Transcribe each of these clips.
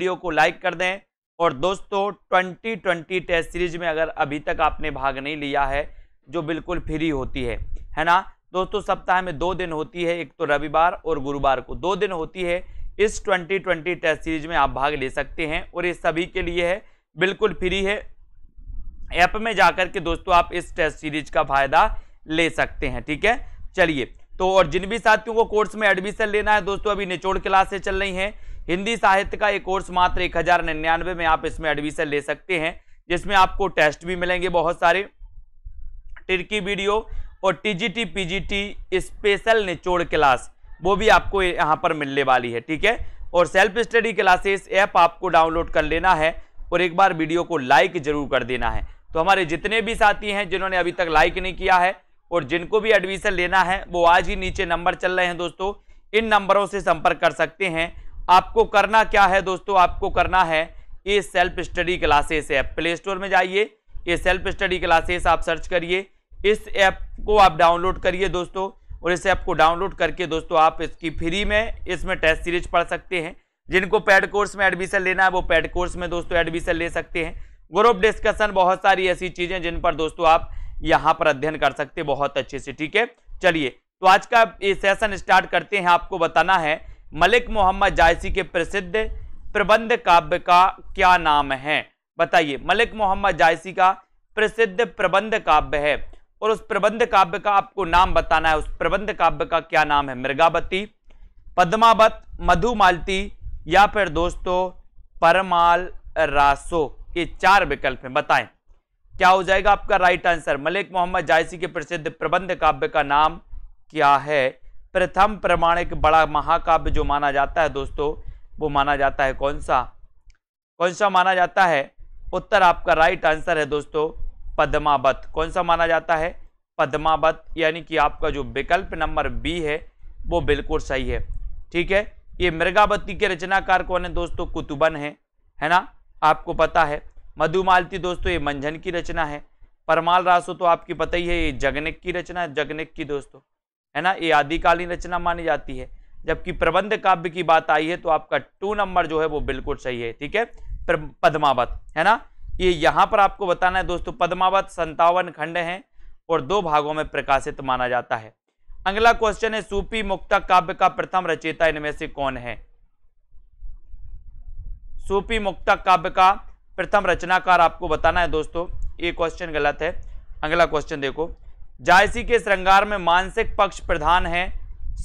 video को like कर दें और दोस्तों 2020 टेस्ट सीरीज में अगर अभी तक आपने भाग नहीं लिया है जो बिल्कुल फ्री होती है है ना दोस्तों सप्ताह में दो दिन होती है एक तो रविवार और गुरुवार को दो दिन होती है इस 2020 टेस्ट सीरीज में आप भाग ले सकते हैं और ये सभी के लिए है बिल्कुल फ्री है ऐप में जाकर के दोस्तों आप इस टेस्ट सीरीज का फ़ायदा ले सकते हैं ठीक है चलिए तो और जिन भी साथियों को कोर्स में एडमिशन लेना है दोस्तों अभी निचोड़ क्लासे चल रही हैं हिंदी साहित्य का एक कोर्स मात्र एक हजार निन्यानवे में आप इसमें एडमिशन ले सकते हैं जिसमें आपको टेस्ट भी मिलेंगे बहुत सारे टिर्की वीडियो और टीजीटी पीजीटी स्पेशल निचोड़ क्लास वो भी आपको यहाँ पर मिलने वाली है ठीक है और सेल्फ स्टडी क्लासेस ऐप आपको डाउनलोड कर लेना है और एक बार वीडियो को लाइक जरूर कर देना है तो हमारे जितने भी साथी हैं जिन्होंने अभी तक लाइक नहीं किया है और जिनको भी एडमिशन लेना है वो आज ही नीचे नंबर चल रहे हैं दोस्तों इन नंबरों से संपर्क कर सकते हैं आपको करना क्या है दोस्तों आपको करना है ये self study classes app play store में जाइए ये सेल्फ स्टडी क्लासेस आप सर्च करिए इस ऐप को आप डाउनलोड करिए दोस्तों और इस ऐप को डाउनलोड करके दोस्तों आप इसकी फ्री में इसमें टेस्ट सीरीज पढ़ सकते हैं जिनको पैड कोर्स में एडमिशन लेना है वो पैड कोर्स में दोस्तों एडमिशन ले सकते हैं ग्रुप डिस्कशन बहुत सारी ऐसी चीज़ें जिन पर दोस्तों आप यहाँ पर अध्ययन कर सकते बहुत अच्छे से ठीक है चलिए तो आज का ये सेशन स्टार्ट करते हैं आपको बताना है मलिक मोहम्मद जायसी के प्रसिद्ध प्रबंध काव्य का क्या नाम है बताइए मलिक मोहम्मद जायसी का प्रसिद्ध प्रबंध काव्य है और उस प्रबंध काव्य का आपको नाम बताना है उस प्रबंध काव्य का क्या नाम है मृगावती पद्मावत मधुमालती या फिर दोस्तों परमाल रासो ये चार विकल्प हैं बताएं क्या हो जाएगा आपका राइट आंसर मलिक मोहम्मद जायसी के प्रसिद्ध प्रबंध काव्य का नाम क्या है प्रथम प्रमाणिक बड़ा महाकाव्य जो माना जाता है दोस्तों वो माना जाता है कौन सा कौन सा माना जाता है उत्तर आपका राइट आंसर है दोस्तों पद्मावत कौन सा माना जाता है पद्मावत यानी कि आपका जो विकल्प नंबर बी है वो बिल्कुल सही है ठीक है ये मृगावती के रचनाकार कौन है दोस्तों कुतुबन है है ना आपको पता है मधुमालती दोस्तों ये मंझन की रचना है परमाल रासो तो आपकी पता ही है ये जगनिक की रचना है जगनिक की दोस्तों है ना ये आदिकालीन रचना मानी जाती है जबकि प्रबंध काव्य की बात आई है तो आपका टू नंबर जो है वो बिल्कुल सही है ठीक है पद्मावत है ना ये यहाँ पर आपको बताना है दोस्तों पद्मावत संतावन खंड हैं और दो भागों में प्रकाशित माना जाता है अगला क्वेश्चन है सूपी मुक्ता काव्य का प्रथम रचयिता इनमें से कौन है सूपी मुक्ता काव्य का प्रथम रचनाकार आपको बताना है दोस्तों ये क्वेश्चन गलत है अगला क्वेश्चन देखो जायसी के श्रृंगार में मानसिक पक्ष प्रधान है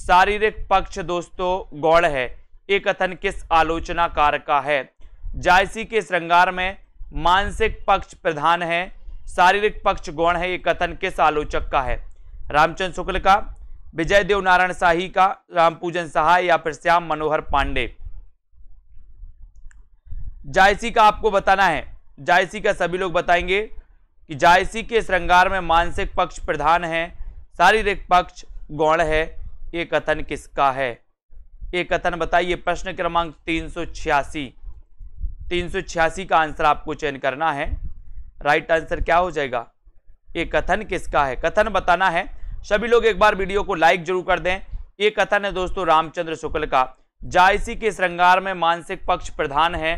शारीरिक पक्ष दोस्तों गौड़ है ये कथन किस आलोचनाकार का है जायसी के श्रृंगार में मानसिक पक्ष प्रधान है शारीरिक पक्ष गौण है ये कथन किस आलोचक का है रामचंद्र शुक्ल का विजय देव नारायण शाही का रामपूजन सहाय या फिर श्याम मनोहर पांडे जायसी का आपको बताना है जायसी का सभी लोग बताएंगे कि जायसी के श्रृंगार में मानसिक पक्ष प्रधान है शारीरिक पक्ष गौण है ये कथन किसका है ये कथन बताइए प्रश्न क्रमांक तीन सौ छियासी तीन सौ छियासी का आंसर आपको चयन करना है राइट आंसर क्या हो जाएगा ये कथन किसका है कथन बताना है सभी लोग एक बार वीडियो को लाइक जरूर कर दें ये कथन है दोस्तों रामचंद्र शुक्ल का जायसी के श्रृंगार में मानसिक पक्ष प्रधान है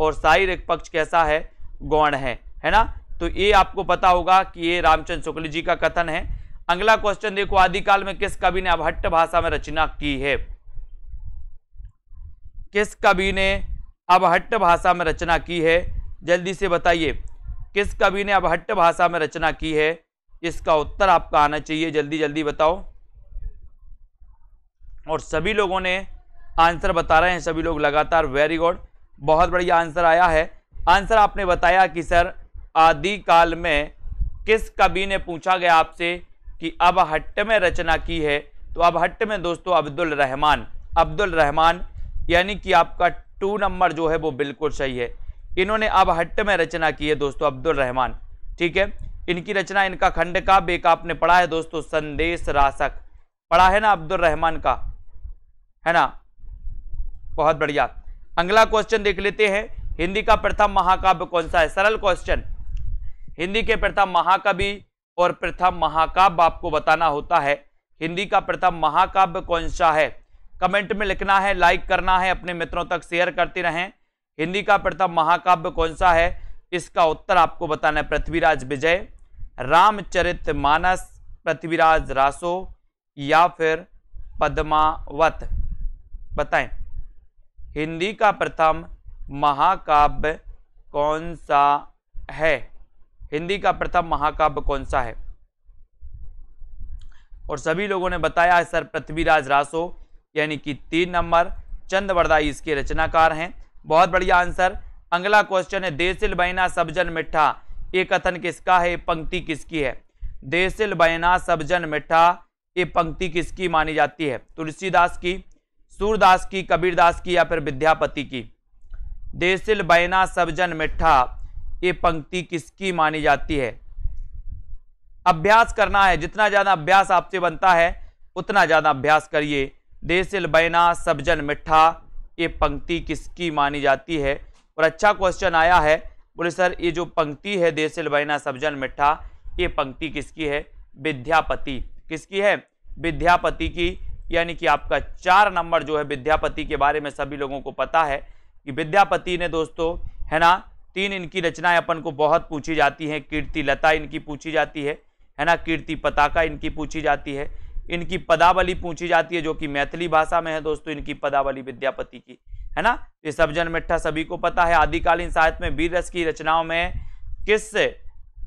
और शारीरिक पक्ष कैसा है गौण है है ना तो ये आपको पता होगा कि ये रामचंद्र शुक्ल जी का कथन है अगला क्वेश्चन देखो आदिकाल में किस कवि ने अभट्ट भाषा में रचना की है किस कवि ने अभट्ट भाषा में रचना की है जल्दी से बताइए किस कवि ने अभट्ट भाषा में रचना की है इसका उत्तर आपका आना चाहिए जल्दी जल्दी बताओ और सभी लोगों ने आंसर बता रहे हैं सभी लोग लगातार वेरी गुड बहुत बढ़िया आंसर आया है आंसर आपने बताया कि सर आदि काल में किस कवि ने पूछा गया आपसे कि अब हट्ट में रचना की है तो अब हट्ट में दोस्तों अब्दुल रहमान अब्दुल रहमान यानी कि आपका टू नंबर जो है वो बिल्कुल सही है इन्होंने अब हट्ट में रचना की है दोस्तों अब्दुल रहमान ठीक है इनकी रचना इनका खंड का बेक आपने पढ़ा है दोस्तों संदेश रासक पढ़ा है ना अब्दुल रहमान का है ना बहुत बढ़िया अगला क्वेश्चन देख लेते हैं हिंदी का प्रथम महाकाव्य कौन सा है सरल क्वेश्चन हिंदी के प्रथम महाकवि और प्रथम महाकाव्य आपको बताना होता है हिंदी का प्रथम महाकाव्य कौन सा है कमेंट में लिखना है लाइक करना है अपने मित्रों तक शेयर करते रहें हिंदी का प्रथम महाकाव्य कौन सा है इसका उत्तर आपको बताना है पृथ्वीराज विजय रामचरित मानस पृथ्वीराज रासो या फिर पद्मावत बताएं हिंदी का प्रथम महाकाव्य कौन सा है हिंदी का प्रथम महाकाव्य कौन सा है और सभी लोगों ने बताया सर पृथ्वीराज रासो यानी कि तीन नंबर चंदवरदाई इसके रचनाकार हैं बहुत बढ़िया आंसर अगला क्वेश्चन है देसिल बैना सबजन मिठा ये कथन किसका है पंक्ति किसकी है देसिल बैना सबजन मिठा ये पंक्ति किसकी मानी जाती है तुलसीदास की सूरदास की कबीरदास की या फिर विद्यापति की देसिल बैना सबजन मिठा ये पंक्ति किसकी मानी जाती है अभ्यास करना है जितना ज़्यादा अभ्यास आपसे बनता है उतना ज़्यादा अभ्यास करिए देसिल बैना सबजन मिठा ये पंक्ति किसकी मानी जाती है और अच्छा क्वेश्चन आया है बोले सर ये जो पंक्ति है देसिल बैना सबजन मिठा ये पंक्ति किसकी है विद्यापति किसकी है विद्यापति की यानी कि आपका चार नंबर जो है विद्यापति के बारे में सभी लोगों को पता है कि विद्यापति ने दोस्तों है ना तीन इनकी रचनाएं अपन को बहुत पूछी जाती हैं कीर्ति लता इनकी पूछी जाती है है ना कीर्ति पताका इनकी पूछी जाती है इनकी पदावली पूछी जाती है जो कि मैथिली भाषा में है दोस्तों इनकी पदावली विद्यापति की है ना ये सब जन मिठा सभी को पता है आदिकालीन साहित्य में वीर रस की रचनाओं में किस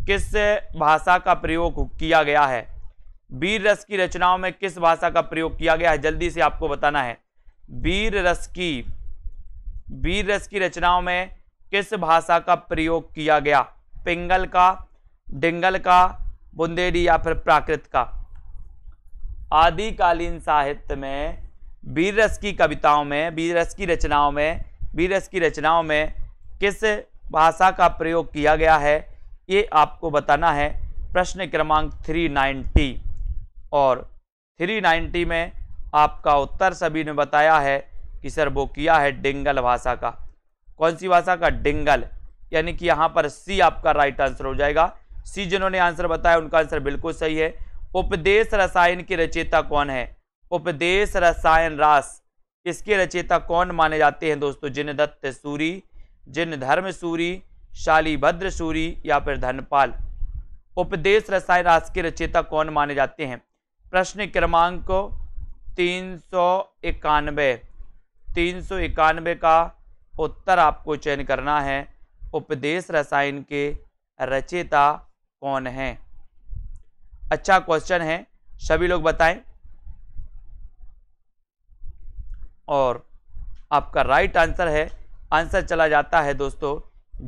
किस भाषा का प्रयोग किया गया है वीर रस की रचनाओं में किस भाषा का प्रयोग किया गया है जल्दी से आपको बताना है वीर रस की वीर रस की रचनाओं में किस भाषा का प्रयोग किया गया पिंगल का डिंगल का बुंदेली या फिर प्राकृत का आदिकालीन साहित्य में वीर रस की कविताओं में वीर रस की रचनाओं में वीर रस की रचनाओं में किस भाषा का प्रयोग किया गया है ये आपको बताना है प्रश्न क्रमांक 390 और 390 में आपका उत्तर सभी ने बताया है कि सर वो किया है डिंगल भाषा का कौन सी भाषा का डिंगल यानी कि यहाँ पर सी आपका राइट आंसर हो जाएगा सी जिन्होंने आंसर बताया उनका आंसर बिल्कुल सही है उपदेश रसायन की रचयिता कौन है उपदेश रसायन रास इसके रचयिता कौन माने जाते हैं दोस्तों जिन दत्त सूरी जिन धर्म सूरी शालीभद्र सूरी या फिर धनपाल उपदेश रसायन रास के रचयिता कौन माने जाते हैं प्रश्न क्रमांक तीन सौ इक्यानवे तीन सौ इक्यानवे का उत्तर आपको चयन करना है उपदेश रसायन के रचेता कौन है अच्छा क्वेश्चन है सभी लोग बताएं और आपका राइट आंसर है आंसर चला जाता है दोस्तों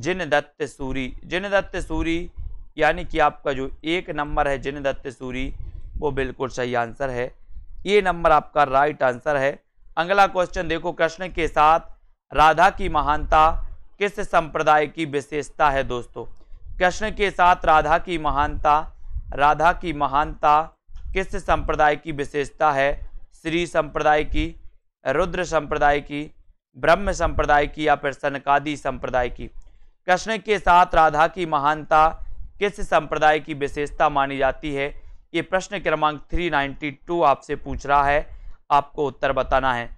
जिन दत्त सूरी जिन दत्त सूरी यानी कि आपका जो एक नंबर है जिन दत्त सूरी वो बिल्कुल सही आंसर है ये नंबर आपका राइट आंसर है अगला क्वेश्चन देखो कृष्ण के साथ राधा की महानता किस संप्रदाय की विशेषता है दोस्तों कृष्ण के साथ राधा की महानता राधा की महानता किस संप्रदाय की विशेषता है श्री संप्रदाय की रुद्र संप्रदाय की ब्रह्म संप्रदाय की या फिर सनकादि संप्रदाय की कृष्ण के साथ राधा की महानता किस संप्रदाय की विशेषता मानी जाती है ये प्रश्न क्रमांक 392 आपसे पूछ रहा है आपको उत्तर बताना है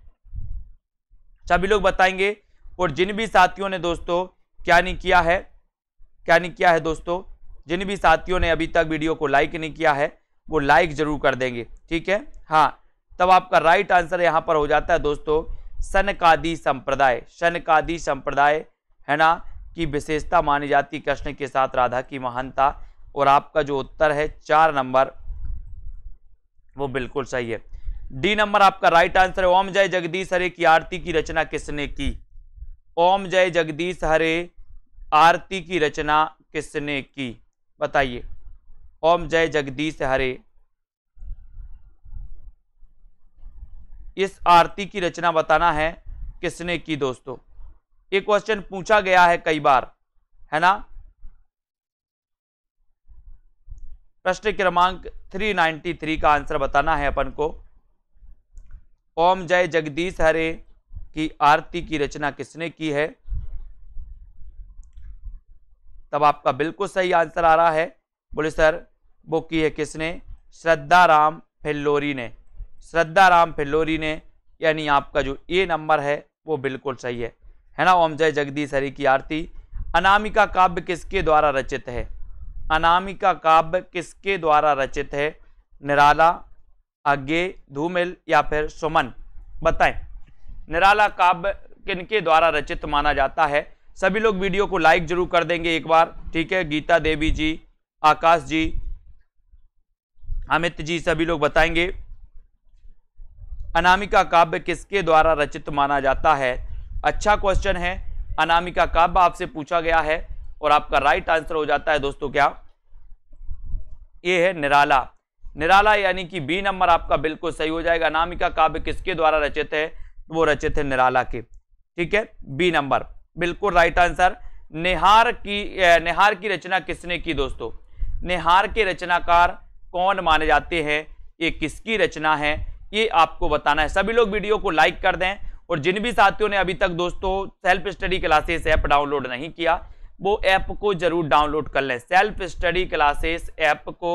सभी लोग बताएंगे और जिन भी साथियों ने दोस्तों क्या नहीं किया है क्या नहीं किया है दोस्तों जिन भी साथियों ने अभी तक वीडियो को लाइक नहीं किया है वो लाइक ज़रूर कर देंगे ठीक है हाँ तब आपका राइट आंसर यहाँ पर हो जाता है दोस्तों सनकादि संप्रदाय सनकादि संप्रदाय है ना की विशेषता मानी जाती कृष्ण के साथ राधा की महानता और आपका जो उत्तर है चार नंबर वो बिल्कुल सही है डी नंबर आपका राइट आंसर है ओम जय जगदीश हरे की आरती की रचना किसने की ओम जय जगदीश हरे आरती की रचना किसने की बताइए ओम जय जगदीश हरे इस आरती की रचना बताना है किसने की दोस्तों ये क्वेश्चन पूछा गया है कई बार है ना प्रश्न क्रमांक 393 का आंसर बताना है अपन को ओम जय जगदीश हरे की आरती की रचना किसने की है तब आपका बिल्कुल सही आंसर आ रहा है बोले सर वो की है किसने श्रद्धा राम फिल्लोरी ने श्रद्धा राम फिल्लोरी ने यानी आपका जो ए नंबर है वो बिल्कुल सही है है ना ओम जय जगदीश हरी की आरती अनामिका काव्य किसके द्वारा रचित है अनामिका काव्य किसके द्वारा रचित है निराला अज्ञे धूमिल या फिर सुमन बताएं निराला काव्य किनके द्वारा रचित माना जाता है सभी लोग वीडियो को लाइक जरूर कर देंगे एक बार ठीक है गीता देवी जी आकाश जी अमित जी सभी लोग बताएंगे अनामिका काव्य किसके द्वारा रचित माना जाता है अच्छा क्वेश्चन है अनामिका काव्य आपसे पूछा गया है और आपका राइट आंसर हो जाता है दोस्तों क्या ये है निराला निराला यानी कि बी नंबर आपका बिल्कुल सही हो जाएगा नामिका काव्य किसके द्वारा रचित है वो रचित है निराला के ठीक है बी नंबर बिल्कुल राइट आंसर निहार की निहार की रचना किसने की दोस्तों निहार के रचनाकार कौन माने जाते हैं ये किसकी रचना है ये आपको बताना है सभी लोग वीडियो को लाइक कर दें और जिन भी साथियों ने अभी तक दोस्तों self study classes app download नहीं किया वो ऐप को जरूर डाउनलोड कर लें सेल्फ स्टडी क्लासेस ऐप को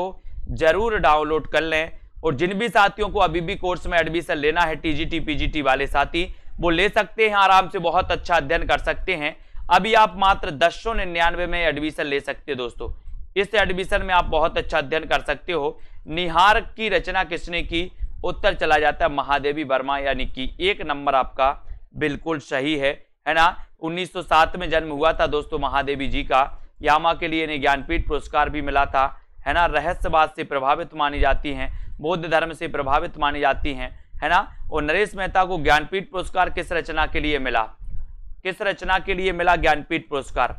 जरूर डाउनलोड कर लें और जिन भी साथियों को अभी भी कोर्स में एडमिशन लेना है टीजीटी पीजीटी वाले साथी वो ले सकते हैं आराम से बहुत अच्छा अध्ययन कर सकते हैं अभी आप मात्र दस सौ निन्यानवे में एडमिशन ले सकते हो दोस्तों इस एडमिशन में आप बहुत अच्छा अध्ययन कर सकते हो निहार की रचना किसने की उत्तर चला जाता है महादेवी वर्मा यानी कि एक नंबर आपका बिल्कुल सही है है ना 1907 में जन्म हुआ था दोस्तों महादेवी जी का यामा के लिए इन्हें ज्ञानपीठ पुरस्कार भी मिला था है ना रहस्यवाद से प्रभावित मानी जाती हैं बौद्ध धर्म से प्रभावित मानी जाती हैं है ना और नरेश मेहता को ज्ञानपीठ पुरस्कार किस रचना के लिए मिला किस रचना के लिए मिला ज्ञानपीठ पुरस्कार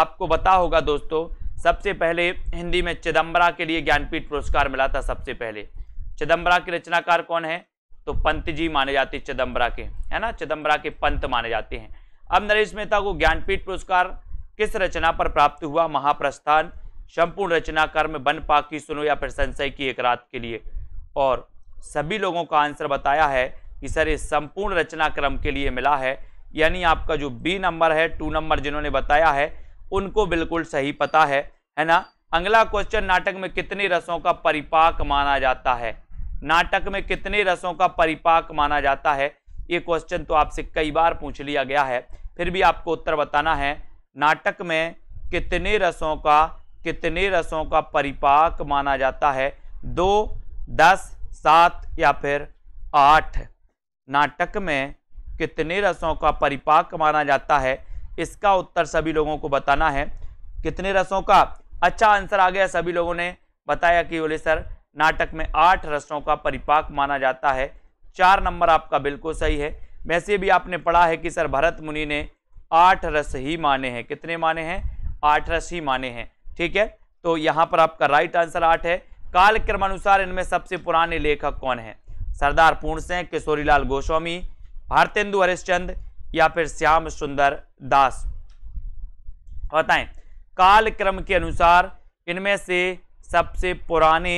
आपको बता होगा दोस्तों सबसे पहले हिंदी में चिदम्बरा के लिए ज्ञानपीठ पुरस्कार मिला था सबसे पहले चिदम्बरा के रचनाकार कौन है तो पंत जी माने जाते चिदम्बरा के है ना चिदम्बरा के पंत माने जाते हैं अब नरेश मेहता को ज्ञानपीठ पुरस्कार किस रचना पर प्राप्त हुआ महाप्रस्थान संपूर्ण रचनाकार में बन की सुनो या फिर संशय की एक रात के लिए और सभी लोगों का आंसर बताया है कि सर ये संपूर्ण रचना क्रम के लिए मिला है यानी आपका जो बी नंबर है टू नंबर जिन्होंने बताया है उनको बिल्कुल सही पता है है ना अगला क्वेश्चन नाटक में कितने रसों का परिपाक माना जाता है नाटक में कितने रसों का परिपाक माना जाता है ये क्वेश्चन तो आपसे कई बार पूछ लिया गया है फिर भी आपको उत्तर बताना है नाटक में कितने रसों का कितने रसों का परिपाक माना जाता है दो दस सात या फिर आठ नाटक में कितने रसों का परिपाक माना जाता है इसका उत्तर सभी लोगों को बताना है कितने रसों का अच्छा आंसर आ गया सभी लोगों ने बताया कि बोले सर नाटक में आठ रसों का परिपाक माना जाता है चार नंबर आपका बिल्कुल सही है वैसे भी आपने पढ़ा है कि सर भरत मुनि ने आठ रस ही माने हैं कितने माने हैं आठ रस ही माने हैं ठीक है तो यहाँ पर आपका राइट आंसर आठ है काल क्रमानुसार इनमें सबसे पुराने लेखक कौन है सरदार पूर्ण सिंह किशोरीलाल गोस्वामी भारतेंदु हरिश्चंद या फिर श्याम सुंदर दास बताएं काल क्रम के अनुसार इनमें से सबसे पुराने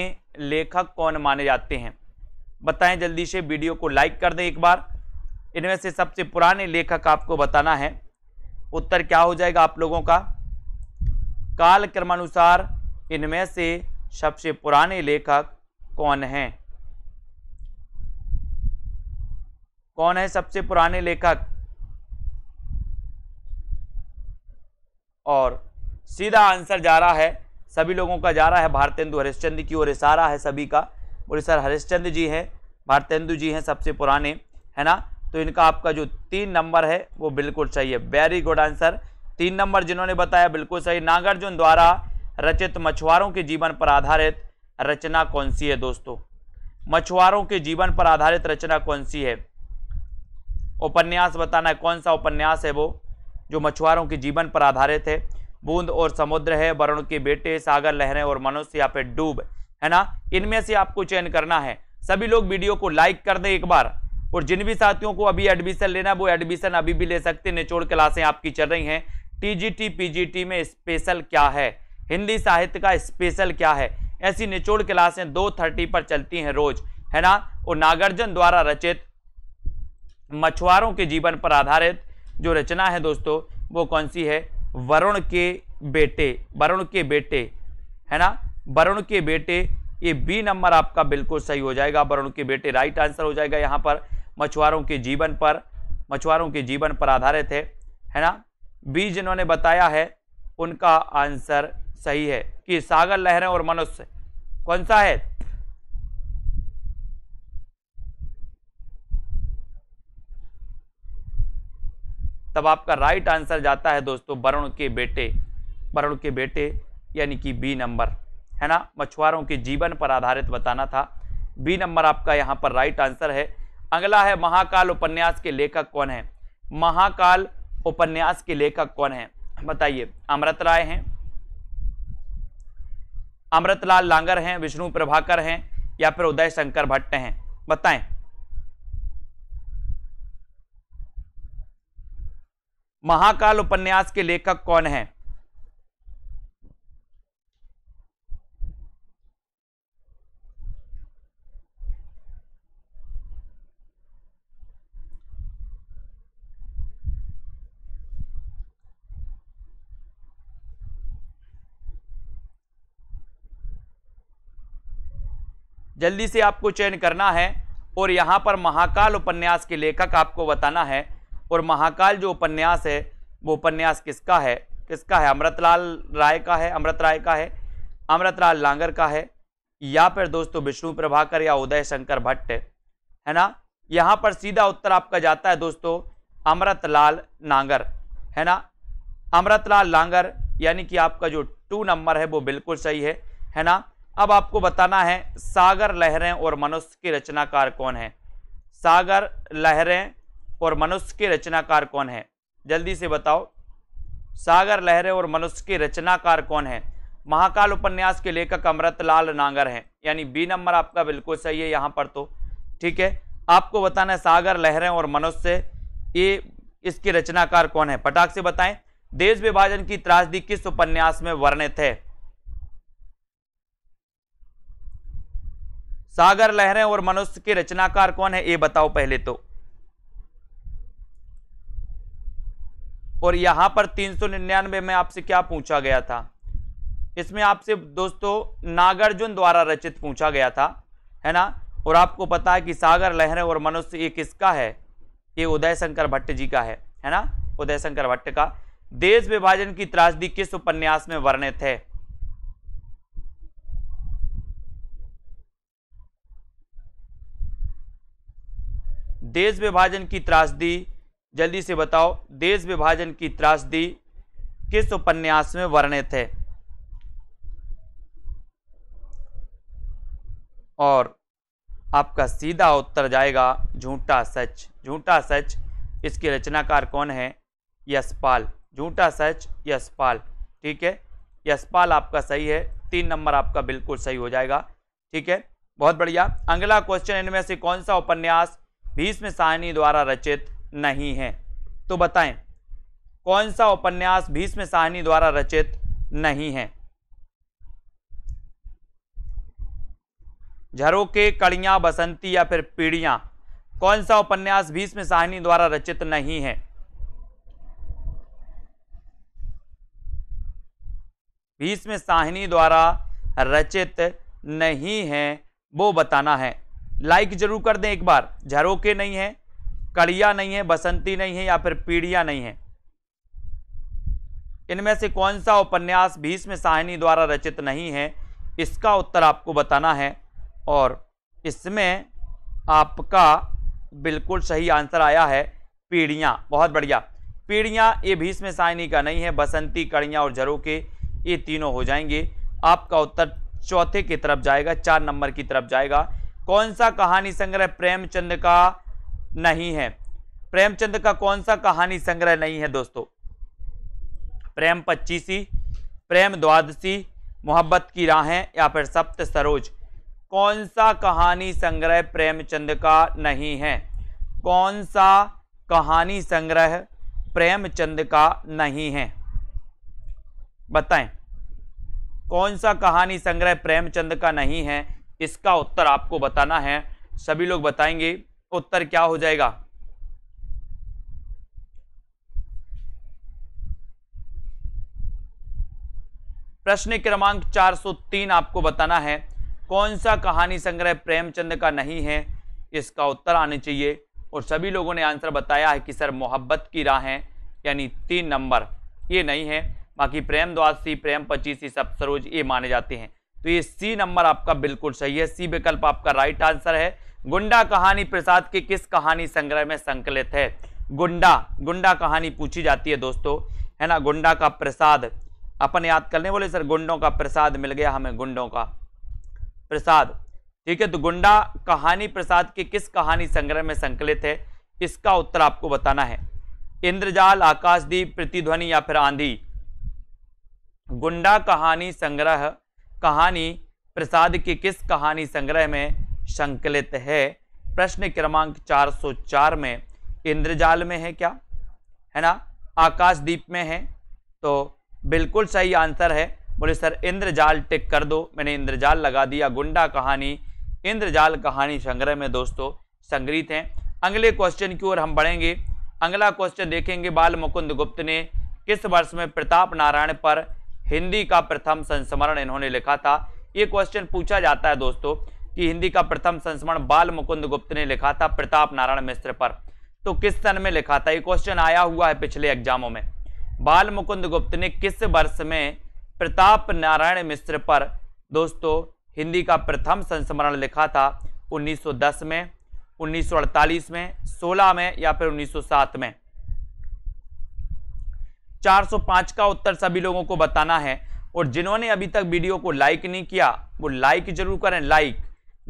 लेखक कौन माने जाते हैं बताएं जल्दी से वीडियो को लाइक कर दें एक बार इनमें से सबसे पुराने लेखक आपको बताना है उत्तर क्या हो जाएगा आप लोगों का काल क्रमानुसार इनमें से सबसे पुराने लेखक कौन हैं कौन है सबसे पुराने लेखक और सीधा आंसर जा रहा है सभी लोगों का जा रहा है भारतेंदु हरिश्चंद्र की ओर इशारा है सभी का बोले सर हरिश्चंद्र जी हैं भारतेंदु जी हैं सबसे पुराने है ना तो इनका आपका जो तीन नंबर है वो बिल्कुल सही है वेरी गुड आंसर तीन नंबर जिन्होंने बताया बिल्कुल सही नागार्जुन द्वारा रचित मछुआरों के जीवन पर आधारित रचना कौन सी है दोस्तों मछुआरों के जीवन पर आधारित रचना कौन सी है उपन्यास बताना है कौन सा उपन्यास है वो जो मछुआरों के जीवन पर आधारित है बूंद और समुद्र है वरुण के बेटे सागर लहरें और मनुष्य या फिर डूब है ना इनमें से आपको चयन करना है सभी लोग वीडियो को लाइक कर दें एक बार और जिन भी साथियों को अभी एडमिशन लेना वो एडमिशन अभी भी ले सकते हैं निचोड़ क्लासें आपकी चल रही हैं टीजीटी पीजीटी में स्पेशल क्या है हिंदी साहित्य का स्पेशल क्या है ऐसी निचोड़ क्लासें दो थर्टी पर चलती हैं रोज है ना और नागार्जुन द्वारा रचित मछुआरों के जीवन पर आधारित जो रचना है दोस्तों वो कौन सी है वरुण के बेटे वरुण के बेटे है ना वरुण के बेटे ये बी नंबर आपका बिल्कुल सही हो जाएगा वरुण के बेटे राइट आंसर हो जाएगा यहाँ पर मछुआरों के जीवन पर मछुआरों के जीवन पर आधारित है है ना बी जिन्होंने बताया है उनका आंसर सही है कि सागर लहरें और मनुष्य कौन सा है तब आपका राइट आंसर जाता है दोस्तों वरुण के बेटे वरुण के बेटे यानी कि बी नंबर है ना मछुआरों के जीवन पर आधारित बताना था बी नंबर आपका यहाँ पर राइट आंसर है अगला है महाकाल उपन्यास के लेखक कौन है महाकाल उपन्यास के लेखक कौन है बताइए अमृत राय हैं अमृतलाल लांगर हैं विष्णु प्रभाकर हैं या फिर उदय शंकर भट्ट हैं बताएं महाकाल उपन्यास के लेखक कौन हैं जल्दी से आपको चयन करना है और यहाँ पर महाकाल उपन्यास के लेखक आपको बताना है और महाकाल जो उपन्यास है वो उपन्यास किसका है किसका है अमृतलाल राय का है अमृत राय का है अमृतलाल लांगर का है या फिर दोस्तों विष्णु प्रभाकर या उदय शंकर भट्ट है ना यहाँ पर सीधा उत्तर आपका जाता है दोस्तों अमृतलाल नांगर है ना अमृतलाल लांगर यानी कि आपका जो टू नंबर है वो बिल्कुल सही है है ना अब आपको बताना है सागर लहरें और मनुष्य के रचनाकार कौन है सागर लहरें और मनुष्य के रचनाकार कौन है जल्दी से बताओ सागर लहरें और मनुष्य के रचनाकार कौन है महाकाल उपन्यास के लेखक अमृतलाल नांगर हैं यानी बी नंबर आपका बिल्कुल सही है यहाँ पर तो ठीक है आपको बताना है सागर लहरें और मनुष्य ये इसके रचनाकार कौन है पटाख से बताएं देश विभाजन की त्रासदी किस उपन्यास में वर्णित है सागर लहरें और मनुष्य के रचनाकार कौन है ये बताओ पहले तो और यहां पर 399 में आपसे क्या पूछा गया था इसमें आपसे दोस्तों नागार्जुन द्वारा रचित पूछा गया था है ना और आपको पता है कि सागर लहरें और मनुष्य ये किसका है ये उदय शंकर भट्ट जी का है है ना उदय शंकर भट्ट का देश विभाजन की त्रासदी किस उपन्यास में वर्णित है देश विभाजन की त्रासदी जल्दी से बताओ देश विभाजन की त्रासदी किस उपन्यास में वर्णित है और आपका सीधा उत्तर जाएगा झूठा सच झूठा सच इसके रचनाकार कौन है यशपाल झूठा सच यशपाल ठीक है यशपाल आपका सही है तीन नंबर आपका बिल्कुल सही हो जाएगा ठीक है बहुत बढ़िया अगला क्वेश्चन इनमें से कौन सा उपन्यास भीष्म साहनी द्वारा रचित नहीं है तो बताएं कौन सा उपन्यास भीष्म साहनी द्वारा रचित नहीं है झरोके कड़िया बसंती या फिर पीढ़ियां कौन सा उपन्यास भीष्म साहनी द्वारा रचित नहीं है भीष्म साहनी द्वारा रचित नहीं है वो बताना है लाइक जरूर कर दें एक बार झरोके नहीं है कड़िया नहीं है बसंती नहीं है या फिर पीढ़िया नहीं है इनमें से कौन सा उपन्यास भीष्म साहिनी द्वारा रचित नहीं है इसका उत्तर आपको बताना है और इसमें आपका बिल्कुल सही आंसर आया है पीढ़ियाँ बहुत बढ़िया पीढ़ियाँ ये भीष्म साहिनी का नहीं है बसंती कड़िया और झरोके ये तीनों हो जाएंगे आपका उत्तर चौथे की तरफ जाएगा चार नंबर की तरफ जाएगा कौन सा कहानी संग्रह प्रेमचंद का नहीं है प्रेमचंद का कौन सा कहानी संग्रह नहीं है दोस्तों प्रेम पच्चीसी प्रेम द्वादशी मोहब्बत की राहें या फिर सप्त सरोज कौन सा कहानी संग्रह प्रेमचंद का नहीं है कौन सा कहानी संग्रह प्रेमचंद का नहीं है बताएं कौन सा कहानी संग्रह प्रेमचंद का नहीं है इसका उत्तर आपको बताना है सभी लोग बताएंगे उत्तर क्या हो जाएगा प्रश्न क्रमांक 403 आपको बताना है कौन सा कहानी संग्रह प्रेमचंद का नहीं है इसका उत्तर आने चाहिए और सभी लोगों ने आंसर बताया है कि सर मोहब्बत की राहें यानी तीन नंबर ये नहीं है बाकी प्रेम द्वासी प्रेम पच्चीसी सब सरोज ये माने जाते हैं तो ये सी नंबर आपका बिल्कुल सही है सी विकल्प आपका राइट आंसर है गुंडा कहानी प्रसाद के किस कहानी संग्रह में संकलित है गुंडा गुंडा कहानी पूछी जाती है दोस्तों है ना गुंडा का प्रसाद अपन याद कर ले बोले सर गुंडों का प्रसाद मिल गया हमें गुंडों का प्रसाद ठीक है तो गुंडा कहानी प्रसाद के किस कहानी संग्रह में संकलित है इसका उत्तर आपको बताना है इंद्रजाल आकाशदीप प्रतिध्वनि या फिर आंधी गुंडा कहानी संग्रह कहानी प्रसाद की किस कहानी संग्रह में संकलित है प्रश्न क्रमांक 404 में इंद्रजाल में है क्या है ना आकाशदीप में है तो बिल्कुल सही आंसर है बोले सर इंद्रजाल टिक कर दो मैंने इंद्रजाल लगा दिया गुंडा कहानी इंद्रजाल कहानी संग्रह में दोस्तों संग्रहित हैं अगले क्वेश्चन की ओर हम बढ़ेंगे अगला क्वेश्चन देखेंगे बाल मुकुंद गुप्त ने किस वर्ष में प्रताप नारायण पर हिंदी का प्रथम संस्मरण इन्होंने लिखा था ये क्वेश्चन पूछा जाता है दोस्तों कि हिंदी का प्रथम संस्मरण बाल मुकुंद गुप्त ने लिखा था प्रताप नारायण मिश्र पर तो किस सन में लिखा था ये क्वेश्चन आया हुआ है पिछले एग्जामों में बाल मुकुंद गुप्त ने किस वर्ष में प्रताप नारायण मिश्र पर दोस्तों हिंदी का प्रथम संस्मरण लिखा था 1910 में 1948 में 16 में या फिर 1907 में 405 का उत्तर सभी लोगों को बताना है और जिन्होंने अभी तक वीडियो को लाइक नहीं किया वो लाइक जरूर करें लाइक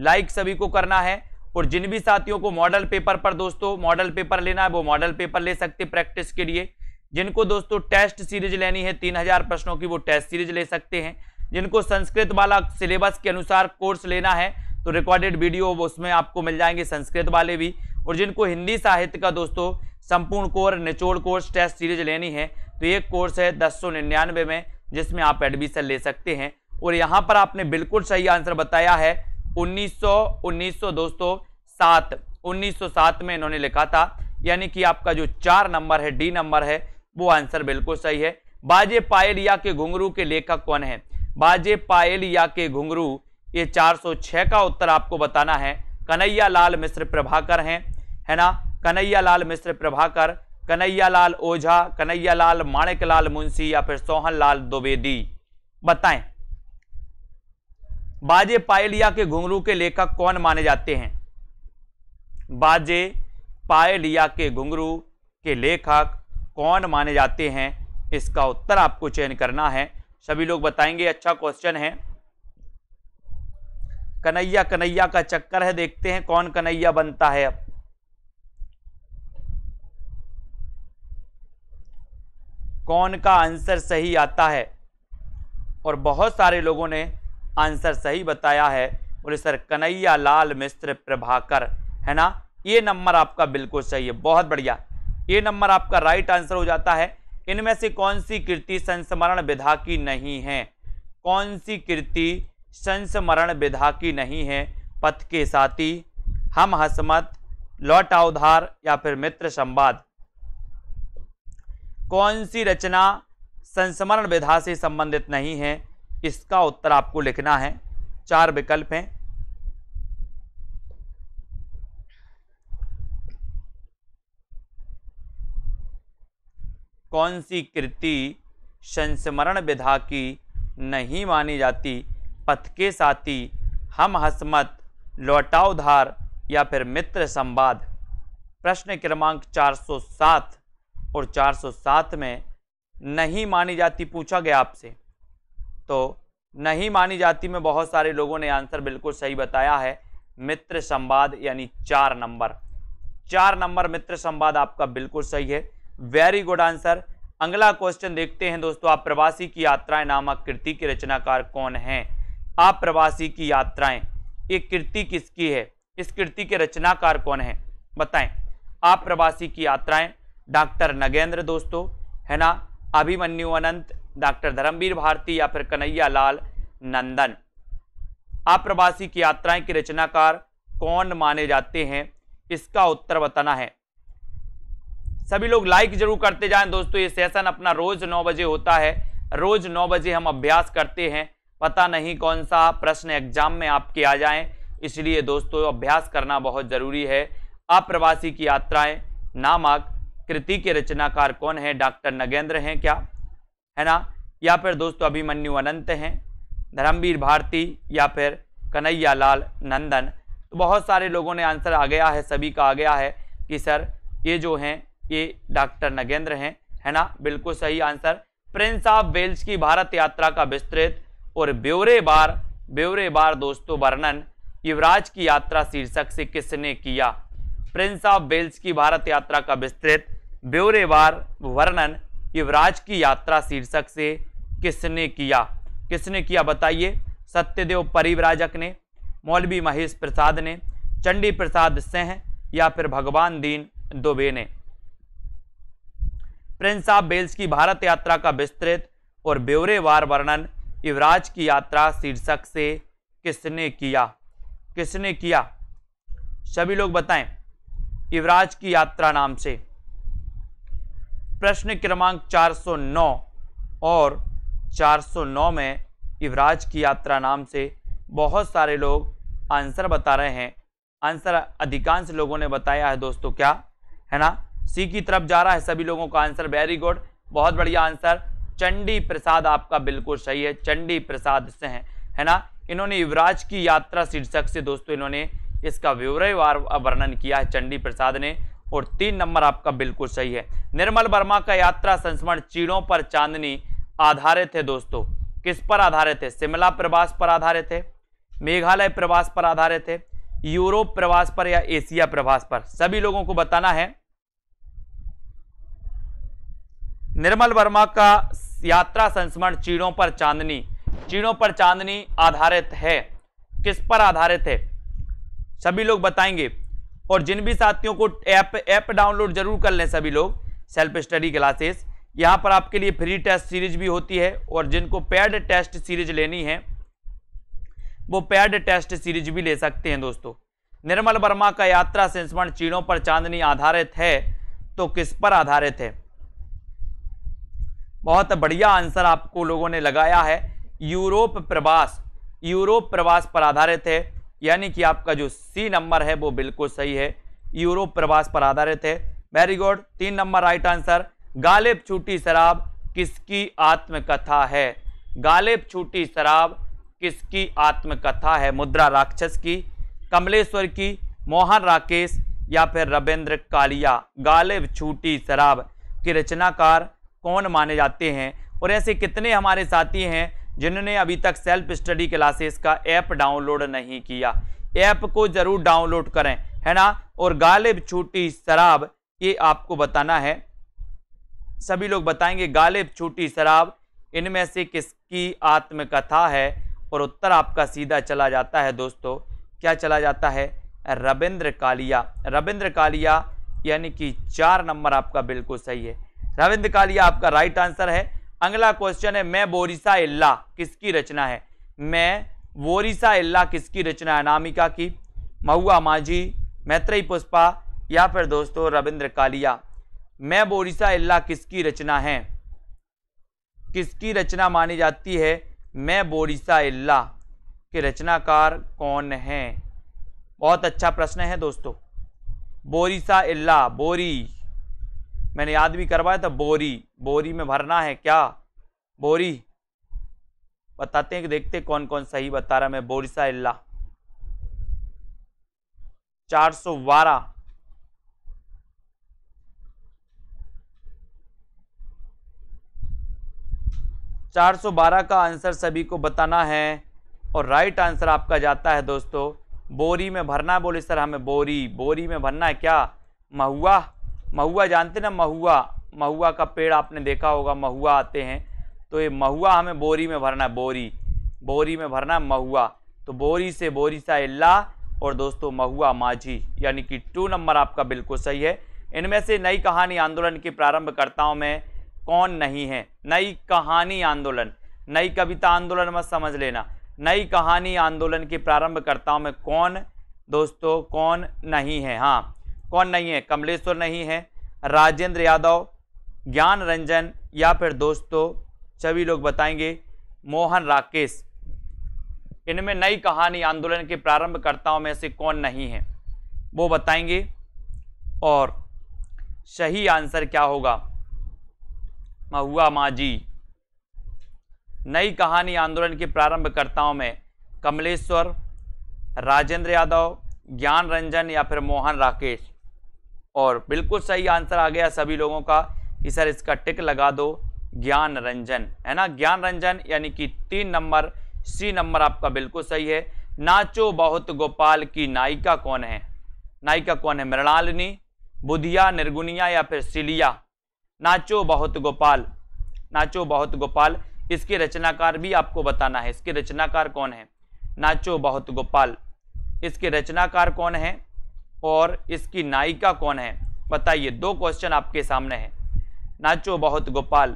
लाइक सभी को करना है और जिन भी साथियों को मॉडल पेपर पर दोस्तों मॉडल पेपर लेना है वो मॉडल पेपर ले सकते प्रैक्टिस के लिए जिनको दोस्तों टेस्ट सीरीज लेनी है तीन हजार प्रश्नों की वो टेस्ट सीरीज ले सकते हैं जिनको संस्कृत वाला सिलेबस के अनुसार कोर्स लेना है तो रिकॉर्डेड वीडियो उसमें आपको मिल जाएंगे संस्कृत वाले भी और जिनको हिंदी साहित्य का दोस्तों संपूर्ण कोर निचोड़ कोर्स टेस्ट सीरीज लेनी है तो एक कोर्स है दस सौ निन्यानवे में जिसमें आप एडमिशन ले सकते हैं और यहाँ पर आपने बिल्कुल सही आंसर बताया है 1900 1900 दोस्तों सात 1907 में इन्होंने लिखा था यानी कि आपका जो चार नंबर है डी नंबर है वो आंसर बिल्कुल सही है बाजे पायलिया के घुंगरू के लेखक कौन है बाजे पायलिया के घुंगरू ये 406 का उत्तर आपको बताना है कन्हैया लाल मिश्र प्रभाकर हैं है ना कन्हैयालाल मिश्र प्रभाकर कन्हैयालाल ओझा कन्हैयालाल माणिकलाल मुंशी या फिर सोहनलाल द्विवेदी बताएं बाजे पायलिया के घुंगरू के लेखक कौन माने जाते हैं बाजे पायलिया के घुंगरू के लेखक कौन माने जाते हैं इसका उत्तर आपको चयन करना है सभी लोग बताएंगे अच्छा क्वेश्चन है कन्हैया कन्हैया का चक्कर है देखते हैं कौन कन्हैया बनता है अब कौन का आंसर सही आता है और बहुत सारे लोगों ने आंसर सही बताया है बोले सर कन्हैया लाल मिश्र प्रभाकर है ना ये नंबर आपका बिल्कुल सही है बहुत बढ़िया ये नंबर आपका राइट आंसर हो जाता है इनमें से कौन सी कृति संस्मरण विधा की नहीं है कौन सी कृति संस्मरण विधा की नहीं है पथ के साथी हम हसमत लौट अवधार या फिर मित्र संवाद कौन सी रचना संस्मरण विधा से संबंधित नहीं है इसका उत्तर आपको लिखना है चार विकल्प हैं कौन सी कृति संस्मरण विधा की नहीं मानी जाती पथ के साथी हम हसमत लौटाउधार या फिर मित्र संवाद प्रश्न क्रमांक 407 और 407 में नहीं मानी जाती पूछा गया आपसे तो नहीं मानी जाती में बहुत सारे लोगों ने आंसर बिल्कुल सही बताया है मित्र संवाद यानी चार नंबर चार नंबर मित्र संवाद आपका बिल्कुल सही है वेरी गुड आंसर अगला क्वेश्चन देखते हैं दोस्तों आप प्रवासी की यात्राएं नामक कृति के रचनाकार कौन हैं आप प्रवासी की यात्राएं ये कृति किसकी है इस कृति के रचनाकार कौन है बताएं आप प्रवासी की यात्राएं डॉक्टर नगेंद्र दोस्तों है ना अभिमन्यु अनंत डॉक्टर धर्मवीर भारती या फिर कन्हैया लाल नंदन अप्रवासी की यात्राएं के रचनाकार कौन माने जाते हैं इसका उत्तर बताना है सभी लोग लाइक जरूर करते जाएं दोस्तों ये सेशन अपना रोज नौ बजे होता है रोज नौ बजे हम अभ्यास करते हैं पता नहीं कौन सा प्रश्न एग्जाम में आपके आ जाए इसलिए दोस्तों अभ्यास करना बहुत ज़रूरी है अप्रवासी की यात्राएं नामक कृति के रचनाकार कौन है डॉक्टर नगेंद्र हैं क्या है ना या फिर दोस्तों अभिमन्यु अनंत हैं धर्मवीर भारती या फिर कन्हैया लाल नंदन तो बहुत सारे लोगों ने आंसर आ गया है सभी का आ गया है कि सर ये जो हैं ये डॉक्टर नगेंद्र हैं है ना बिल्कुल सही आंसर प्रिंस ऑफ वेल्स की भारत यात्रा का विस्तृत और ब्यौरे बार ब्यौरे बार दोस्तों वर्णन युवराज की यात्रा शीर्षक से किसने किया प्रिंस ऑफ वेल्स की भारत यात्रा का विस्तृत ब्यौरेवार वर्णन युवराज की यात्रा शीर्षक से किसने किया किसने किया बताइए सत्यदेव परिवराजक ने मौलवी महेश प्रसाद ने चंडी प्रसाद सिंह या फिर भगवान दीन दुबे ने प्रिंस ऑफ बेल्स की भारत यात्रा का विस्तृत और ब्यौरेवार वर्णन युवराज की यात्रा शीर्षक से किसने किया किसने किया सभी लोग बताएं युवराज की यात्रा नाम से प्रश्न क्रमांक 409 और 409 में युवराज की यात्रा नाम से बहुत सारे लोग आंसर बता रहे हैं आंसर अधिकांश लोगों ने बताया है दोस्तों क्या है ना सी की तरफ जा रहा है सभी लोगों का आंसर वेरी गुड बहुत बढ़िया आंसर चंडी प्रसाद आपका बिल्कुल सही है चंडी प्रसाद से हैं है ना इन्होंने युवराज की यात्रा शीर्षक से दोस्तों इन्होंने इसका विवरण वर्णन किया है चंडी प्रसाद ने और तीन नंबर आपका बिल्कुल सही है निर्मल वर्मा का यात्रा संस्मरण चीड़ों पर चांदनी आधारित है दोस्तों किस पर आधारित है शिमला प्रवास पर आधारित है मेघालय प्रवास पर आधारित है यूरोप प्रवास पर या एशिया प्रवास पर सभी लोगों को बताना है निर्मल वर्मा का यात्रा संस्मरण चीड़ों पर चांदनी चीड़ों पर चांदनी आधारित है किस पर आधारित है सभी लोग बताएंगे और जिन भी साथियों को ऐप ऐप डाउनलोड जरूर कर लें सभी लोग सेल्फ स्टडी क्लासेस यहाँ पर आपके लिए फ्री टेस्ट सीरीज भी होती है और जिनको पेड टेस्ट सीरीज लेनी है वो पेड टेस्ट सीरीज भी ले सकते हैं दोस्तों निर्मल वर्मा का यात्रा संस्मरण चीड़ों पर चांदनी आधारित है तो किस पर आधारित है बहुत बढ़िया आंसर आपको लोगों ने लगाया है यूरोप प्रवास यूरोप प्रवास पर आधारित है यानी कि आपका जो सी नंबर है वो बिल्कुल सही है यूरोप प्रवास पर आधारित है वेरी गुड तीन नंबर राइट आंसर गालिब छूटी शराब किसकी आत्मकथा है गालिब छूटी शराब किसकी आत्मकथा है मुद्रा राक्षस की कमलेश्वर की मोहन राकेश या फिर रविंद्र कालिया गालिब छूटी शराब के रचनाकार कौन माने जाते हैं और ऐसे कितने हमारे साथी हैं जिन्होंने अभी तक सेल्फ स्टडी क्लासेस का ऐप डाउनलोड नहीं किया ऐप को ज़रूर डाउनलोड करें है ना और गालिब छोटी शराब ये आपको बताना है सभी लोग बताएंगे गालिब छोटी शराब इनमें से किसकी आत्मकथा है और उत्तर आपका सीधा चला जाता है दोस्तों क्या चला जाता है रविंद्र कालिया रविंद्र कालिया यानी कि चार नंबर आपका बिल्कुल सही है रविंद्र कालिया आपका राइट आंसर है अगला क्वेश्चन है मैं बोरिसा इल्ला किसकी रचना है मैं वोरिसा इल्ला किसकी रचना है नामिका की महुआ माझी मैत्री पुष्पा या फिर दोस्तों रविंद्र कालिया मैं बोरिसा इल्ला किसकी रचना है किसकी रचना मानी जाती है मैं बोरिसा इल्ला के रचनाकार कौन हैं बहुत अच्छा प्रश्न है दोस्तों बोरिसा इल्ला बोरी मैंने याद भी करवाया था बोरी बोरी में भरना है क्या बोरी बताते हैं कि देखते कौन कौन सही बता रहा मैं बोरिसा इल्ला चार सौ बारह चार सौ बारह का आंसर सभी को बताना है और राइट आंसर आपका जाता है दोस्तों बोरी में भरना बोले सर हमें बोरी बोरी में भरना है क्या महुआ महुआ जानते ना महुआ महुआ का पेड़ आपने देखा होगा महुआ आते हैं तो ये महुआ हमें बोरी में भरना है बोरी बोरी में भरना है महुआ तो बोरी से बोरी सा इल्ला और दोस्तों महुआ माझी यानी कि टू नंबर आपका बिल्कुल सही है इनमें से नई कहानी आंदोलन के प्रारंभकर्ताओं में कौन नहीं है नई कहानी आंदोलन नई कविता आंदोलन मत समझ लेना नई कहानी आंदोलन के प्रारंभकर्ताओं में कौन दोस्तों कौन नहीं है हाँ कौन नहीं है कमलेश्वर नहीं है राजेंद्र यादव ज्ञान रंजन या फिर दोस्तों सभी लोग बताएंगे मोहन राकेश इनमें नई कहानी आंदोलन के प्रारंभकर्ताओं में से कौन नहीं है वो बताएंगे और सही आंसर क्या होगा महुआ माझी नई कहानी आंदोलन के प्रारंभकर्ताओं में कमलेश्वर राजेंद्र यादव ज्ञान रंजन या फिर मोहन राकेश और बिल्कुल सही आंसर आ गया सभी लोगों का कि सर इसका टिक लगा दो ज्ञान रंजन है ना ज्ञान रंजन यानी कि तीन नंबर सी नंबर आपका बिल्कुल सही है नाचो बहुत गोपाल की नायिका कौन है नायिका कौन है मृणालिनी बुधिया निर्गुनिया या फिर सिलिया नाचो बहुत गोपाल नाचो बहुत गोपाल इसके रचनाकार भी आपको बताना है इसके रचनाकार कौन है नाचो बहुत गोपाल इसके रचनाकार कौन है और इसकी नायिका कौन है बताइए दो क्वेश्चन आपके सामने हैं नाचो बहुत गोपाल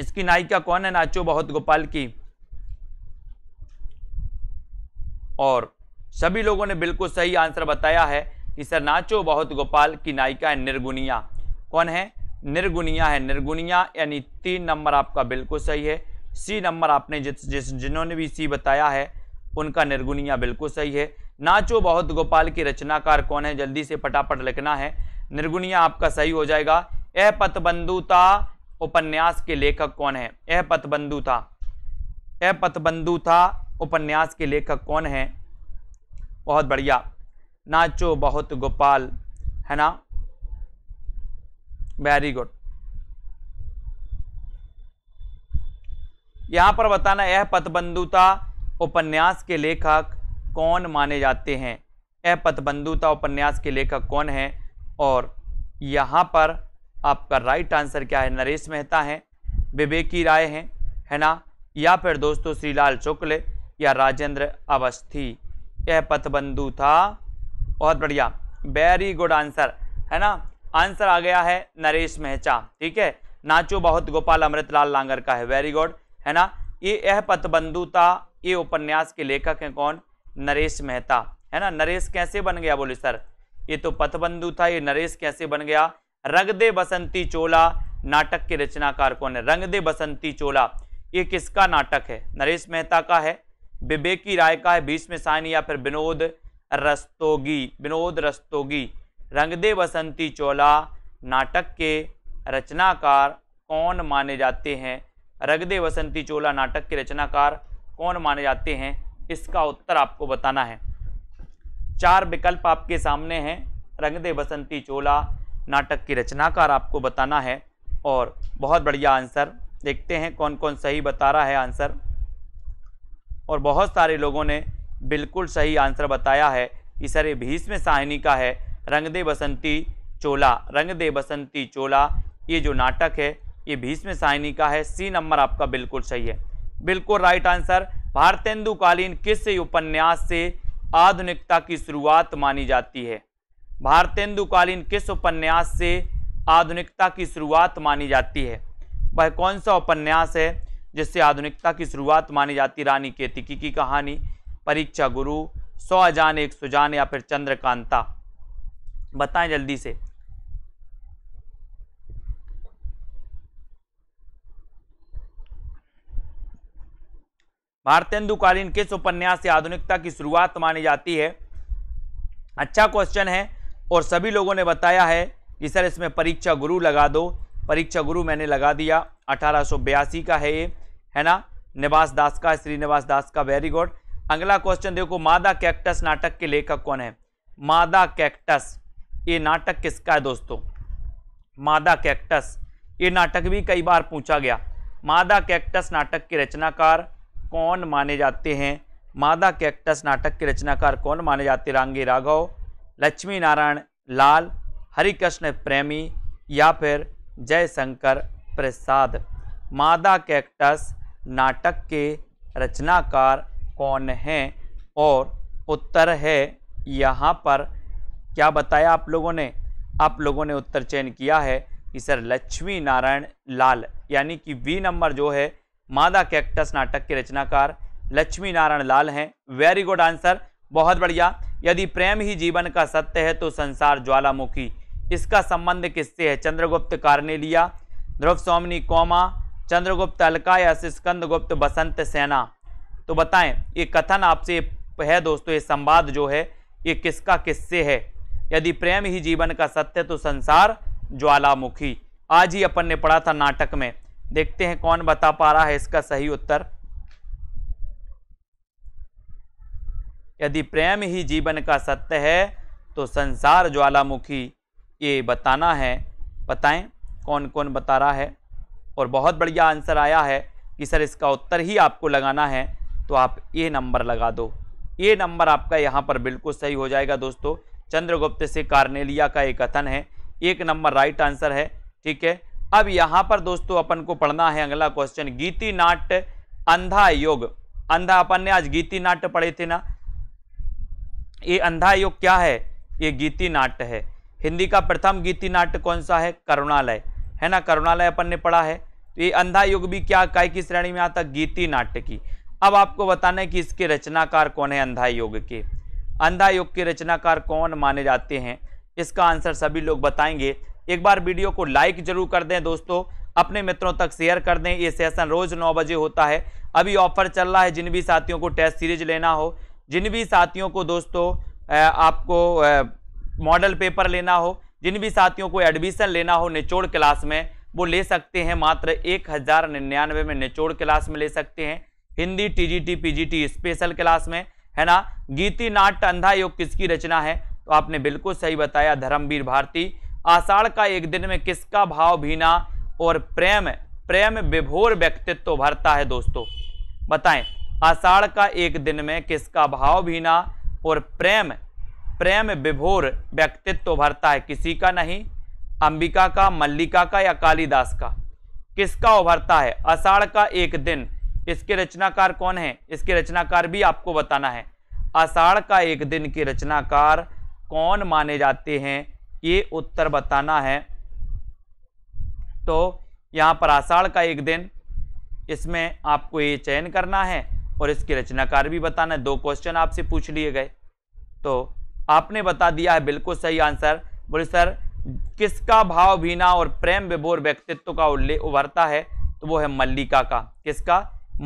इसकी नायिका कौन है नाचो बहुत गोपाल की और सभी लोगों ने बिल्कुल सही आंसर बताया है कि सर नाचो बहुत गोपाल की नायिका है निर्गुनिया कौन है निर्गुनिया है निर्गुनिया यानी तीन नंबर आपका बिल्कुल सही है सी नंबर आपने जिस जिस जिन्होंने भी सी बताया है उनका निर्गुनिया बिल्कुल सही है नाचो बहुत गोपाल की रचनाकार कौन है जल्दी से फटाफट लिखना है निर्गुणिया आपका सही हो जाएगा यह पतबंधुता उपन्यास के लेखक कौन है यह पतबंधुता यह पतबंधुता उपन्यास के लेखक कौन है बहुत बढ़िया नाचो बहुत गोपाल है ना वेरी गुड यहां पर बताना यह पतबंधुता उपन्यास के लेखक कौन माने जाते हैं यह पथबंधुता उपन्यास के लेखक कौन हैं और यहाँ पर आपका राइट आंसर क्या है नरेश मेहता हैं विवेकी राय हैं है ना या फिर दोस्तों श्रीलाल शुक्ल या राजेंद्र अवस्थी यह पथबंधु था बहुत बढ़िया वेरी गुड आंसर है ना आंसर आ गया है नरेश मेहचा ठीक है नाचो बहुत गोपाल अमृतलाल लांगर का है वेरी गुड है ना ये यह था ये उपन्यास के लेखक हैं कौन नरेश मेहता है ना नरेश कैसे बन गया बोले सर ये तो पथबंधु था ये नरेश कैसे बन गया रंग दे बसंती चोला नाटक के रचनाकार कौन है रंग दे बसंती चोला ये किसका नाटक है नरेश मेहता का है विवेकी राय का है बीच में साइन या फिर विनोद रस्तोगी विनोद रस्तोगी रंग दे बसंती चोला नाटक के रचनाकार कौन माने जाते हैं रंग दे बसंती चोला नाटक के रचनाकार कौन माने जाते हैं इसका उत्तर आपको बताना है चार विकल्प आपके सामने हैं रंग दे बसंती चोला नाटक की रचनाकार आपको बताना है और बहुत बढ़िया आंसर देखते हैं कौन कौन सही बता रहा है आंसर और बहुत सारे लोगों ने बिल्कुल सही आंसर बताया है कि सर ये भीष्म साहिनी का है रंग दे बसंती चोला रंग दे बसंती चोला ये जो नाटक है ये भीष्म साहिनी का है सी नंबर आपका बिल्कुल सही है बिल्कुल राइट आंसर भारतेंदुकालीन किस उपन्यास से आधुनिकता की शुरुआत मानी जाती है भारतेंदुकालीन किस उपन्यास से आधुनिकता की शुरुआत मानी जाती है वह कौन सा उपन्यास है जिससे आधुनिकता की शुरुआत मानी जाती रानी केतिकी की कहानी परीक्षा गुरु सौ अजान एक सुजान या फिर चंद्रकांता बताएं जल्दी से भारतेंदुकालीन किस उपन्यास से आधुनिकता की शुरुआत मानी जाती है अच्छा क्वेश्चन है और सभी लोगों ने बताया है कि सर इसमें परीक्षा गुरु लगा दो परीक्षा गुरु मैंने लगा दिया अठारह का है ये है ना निवास दास का श्रीनिवास दास का वेरी गुड अगला क्वेश्चन देखो मादा कैक्टस नाटक के लेखक कौन है मादा कैक्टस ये नाटक किसका है दोस्तों मादा कैक्टस ये नाटक भी कई बार पूछा गया मादा कैक्टस नाटक के रचनाकार कौन माने जाते हैं मादा कैक्टस नाटक के रचनाकार कौन माने जाते रांगे राघव लक्ष्मी नारायण लाल हरिकृष्ण प्रेमी या फिर जयशंकर प्रसाद मादा कैक्टस नाटक के रचनाकार कौन हैं और उत्तर है यहाँ पर क्या बताया आप लोगों ने आप लोगों ने उत्तर चयन किया है कि सर लक्ष्मी नारायण लाल यानी कि वी नंबर जो है मादा कैक्टस नाटक के रचनाकार लक्ष्मी नारायण लाल हैं वेरी गुड आंसर बहुत बढ़िया यदि प्रेम ही जीवन का सत्य है तो संसार ज्वालामुखी इसका संबंध किससे है Chandragupta Cornelia Dhruvswamini comma Chandragupta Alka या स्कंद गुप्त बसंत सेना तो बताएं ये कथन आपसे है दोस्तों ये संवाद जो है ये किसका किससे है यदि प्रेम ही जीवन का सत्य तो संसार ज्वालामुखी आज ही अपन ने पढ़ा था नाटक में देखते हैं कौन बता पा रहा है इसका सही उत्तर यदि प्रेम ही जीवन का सत्य है तो संसार ज्वालामुखी ये बताना है बताएं कौन कौन बता रहा है और बहुत बढ़िया आंसर आया है कि सर इसका उत्तर ही आपको लगाना है तो आप ये नंबर लगा दो ये नंबर आपका यहाँ पर बिल्कुल सही हो जाएगा दोस्तों चंद्रगुप्त से कार्नेलिया का एक कथन है एक नंबर राइट आंसर है ठीक है अब यहां पर दोस्तों अपन को पढ़ना है अगला क्वेश्चन गीति नाट्य अंधा योग अंधा अपन ने आज गीति नाट्य पढ़े थे ना ये अंधा योग क्या है ये गीति नाट्य है हिंदी का प्रथम गीति नाट्य कौन सा है करुणालय है ना करुणालय अपन ने पढ़ा है तो ये अंधा योग भी क्या काय की श्रेणी में आता गीति नाट्य की अब आपको बताना है कि इसके रचनाकार कौन है अंधा योग के अंधा योग के रचनाकार कौन माने जाते हैं इसका आंसर सभी लोग बताएंगे एक बार वीडियो को लाइक जरूर कर दें दोस्तों अपने मित्रों तक शेयर कर दें ये सेशन रोज़ नौ बजे होता है अभी ऑफर चल रहा है जिन भी साथियों को टेस्ट सीरीज लेना हो जिन भी साथियों को दोस्तों आपको मॉडल पेपर लेना हो जिन भी साथियों को एडमिशन लेना हो निचोड़ क्लास में वो ले सकते हैं मात्र एक हज़ार निन्यानवे में निचोड़ क्लास में ले सकते हैं Hindi TGT PGT special class में है ना गीति नाट्य अंधा योग किसकी रचना है तो आपने बिल्कुल सही बताया धर्मवीर भारती आषाढ़ का एक दिन में किसका भाव भीना और प्रेम प्रेम विभोर व्यक्तित्व भरता है दोस्तों बताएं आषाढ़ का एक दिन में किसका भाव भीना और प्रेम प्रेम विभोर व्यक्तित्व भरता है किसी का नहीं अंबिका का मल्लिका का या कालिदास का किसका उभरता है आषाढ़ का एक दिन इसके रचनाकार कौन है इसके रचनाकार भी आपको बताना है आषाढ़ का एक दिन के रचनाकार कौन माने जाते हैं ये उत्तर बताना है तो यहाँ पर आषाढ़ का एक दिन इसमें आपको ये चयन करना है और इसके रचनाकार भी बताना है दो क्वेश्चन आपसे पूछ लिए गए तो आपने बता दिया है बिल्कुल सही आंसर बोले सर किसका भाव भीना और प्रेम विभोर व्यक्तित्व का उल्लेख उभरता है तो वो है मल्लिका का किसका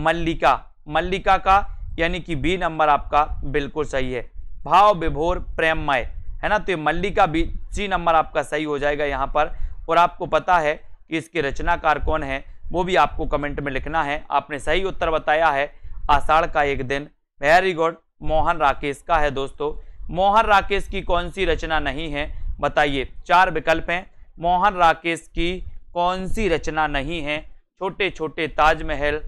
मल्लिका मल्लिका का यानी कि बी नंबर आपका बिल्कुल सही है भाव विभोर प्रेममय है ना तो ये मल्लिका बी सी नंबर आपका सही हो जाएगा यहाँ पर और आपको पता है कि इसके रचनाकार कौन है वो भी आपको कमेंट में लिखना है आपने सही उत्तर बताया है आषाढ़ का एक दिन वेरी गुड मोहन राकेश का है दोस्तों मोहन राकेश की कौन सी रचना नहीं है बताइए चार विकल्प हैं मोहन राकेश की कौन सी रचना नहीं है छोटे छोटे ताजमहल